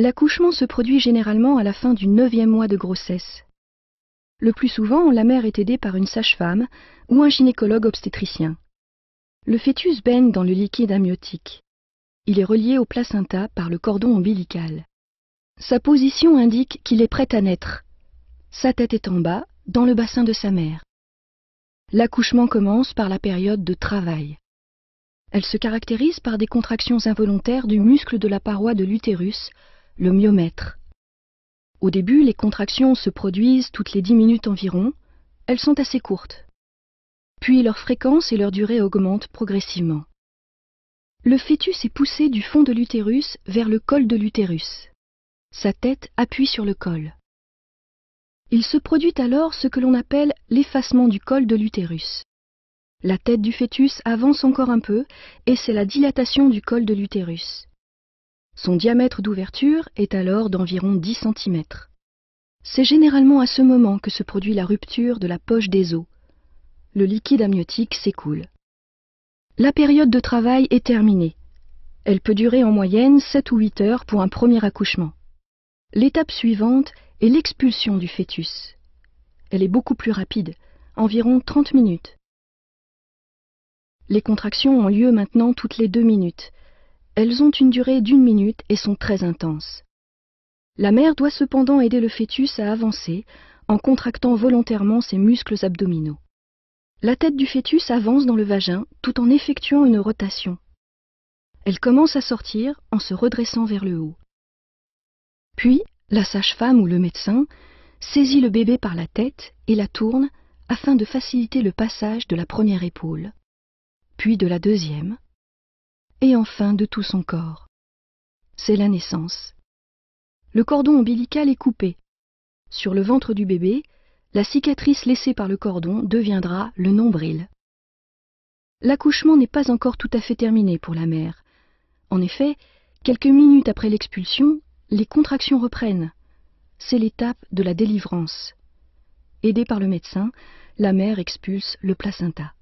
L'accouchement se produit généralement à la fin du neuvième mois de grossesse. Le plus souvent, la mère est aidée par une sage-femme ou un gynécologue obstétricien. Le fœtus baigne dans le liquide amniotique. Il est relié au placenta par le cordon ombilical. Sa position indique qu'il est prêt à naître. Sa tête est en bas, dans le bassin de sa mère. L'accouchement commence par la période de travail. Elle se caractérise par des contractions involontaires du muscle de la paroi de l'utérus, le myomètre. Au début, les contractions se produisent toutes les 10 minutes environ. Elles sont assez courtes. Puis leur fréquence et leur durée augmentent progressivement. Le fœtus est poussé du fond de l'utérus vers le col de l'utérus. Sa tête appuie sur le col. Il se produit alors ce que l'on appelle l'effacement du col de l'utérus. La tête du fœtus avance encore un peu et c'est la dilatation du col de l'utérus. Son diamètre d'ouverture est alors d'environ 10 cm. C'est généralement à ce moment que se produit la rupture de la poche des os. Le liquide amniotique s'écoule. La période de travail est terminée. Elle peut durer en moyenne 7 ou 8 heures pour un premier accouchement. L'étape suivante est l'expulsion du fœtus. Elle est beaucoup plus rapide, environ 30 minutes. Les contractions ont lieu maintenant toutes les deux minutes. Elles ont une durée d'une minute et sont très intenses. La mère doit cependant aider le fœtus à avancer en contractant volontairement ses muscles abdominaux. La tête du fœtus avance dans le vagin tout en effectuant une rotation. Elle commence à sortir en se redressant vers le haut. Puis, la sage-femme ou le médecin saisit le bébé par la tête et la tourne afin de faciliter le passage de la première épaule, puis de la deuxième, et enfin de tout son corps. C'est la naissance. Le cordon ombilical est coupé. Sur le ventre du bébé, la cicatrice laissée par le cordon deviendra le nombril. L'accouchement n'est pas encore tout à fait terminé pour la mère. En effet, quelques minutes après l'expulsion, les contractions reprennent. C'est l'étape de la délivrance. Aidée par le médecin, la mère expulse le placenta.